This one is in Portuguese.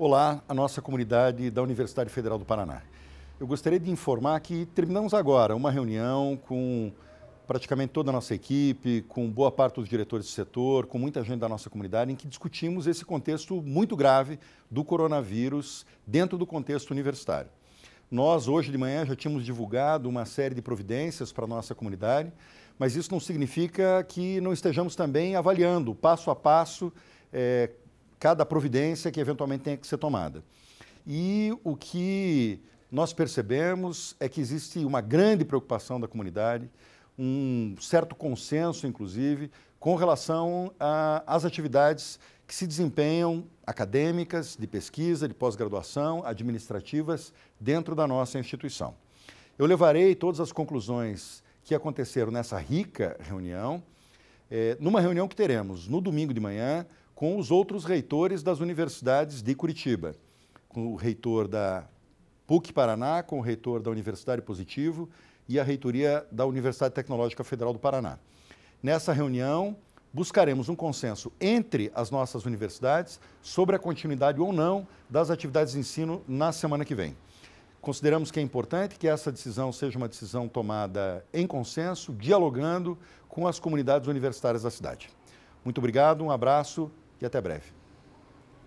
Olá, a nossa comunidade da Universidade Federal do Paraná. Eu gostaria de informar que terminamos agora uma reunião com praticamente toda a nossa equipe, com boa parte dos diretores do setor, com muita gente da nossa comunidade, em que discutimos esse contexto muito grave do coronavírus dentro do contexto universitário. Nós, hoje de manhã, já tínhamos divulgado uma série de providências para a nossa comunidade, mas isso não significa que não estejamos também avaliando passo a passo. É, cada providência que eventualmente tenha que ser tomada. E o que nós percebemos é que existe uma grande preocupação da comunidade, um certo consenso, inclusive, com relação às atividades que se desempenham acadêmicas, de pesquisa, de pós-graduação, administrativas, dentro da nossa instituição. Eu levarei todas as conclusões que aconteceram nessa rica reunião, é, numa reunião que teremos no domingo de manhã com os outros reitores das universidades de Curitiba, com o reitor da PUC Paraná, com o reitor da Universidade Positivo e a reitoria da Universidade Tecnológica Federal do Paraná. Nessa reunião, buscaremos um consenso entre as nossas universidades sobre a continuidade ou não das atividades de ensino na semana que vem. Consideramos que é importante que essa decisão seja uma decisão tomada em consenso, dialogando com as comunidades universitárias da cidade. Muito obrigado, um abraço e até breve.